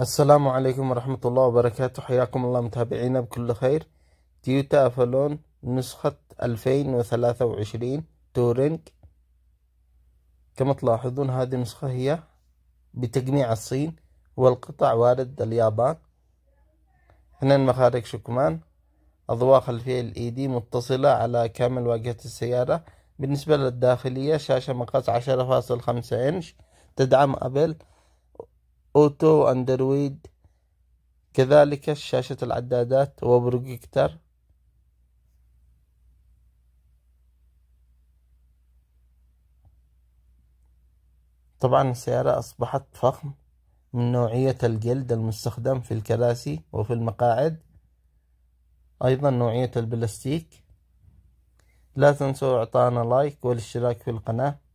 السلام عليكم ورحمة الله وبركاته حياكم الله متابعينا بكل خير تويوتا أفالون نسخة 2023 تورينج كما تلاحظون هذه النسخة هي بتجميع الصين والقطع وارد اليابان هنا مخارج شكمان أضواء خلفية الإيدي متصلة على كامل واجهة السيارة بالنسبة للداخلية شاشة مقاس 10.5 إنش تدعم أبل أوتو وأندرويد كذلك شاشة العدادات وبروجيكتر طبعا السيارة أصبحت فخم من نوعية الجلد المستخدم في الكراسي وفي المقاعد أيضا نوعية البلاستيك لا تنسوا إعطانا لايك والاشتراك في القناة